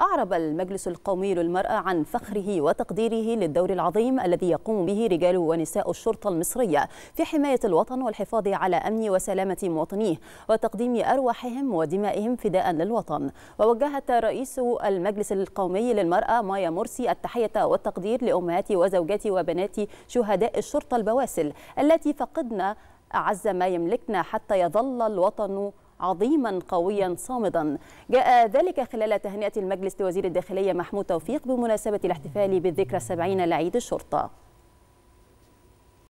أعرب المجلس القومي للمرأة عن فخره وتقديره للدور العظيم الذي يقوم به رجال ونساء الشرطة المصرية في حماية الوطن والحفاظ على أمن وسلامة مواطنيه وتقديم أرواحهم ودمائهم فداء للوطن ووجهت رئيس المجلس القومي للمرأة مايا مرسي التحية والتقدير لأمهات وزوجات وبنات شهداء الشرطة البواسل التي فقدنا أعز ما يملكنا حتى يظل الوطن عظيما قويا صامدا جاء ذلك خلال تهنئة المجلس لوزير الداخلية محمود توفيق بمناسبة الاحتفال بالذكرى السبعين لعيد الشرطة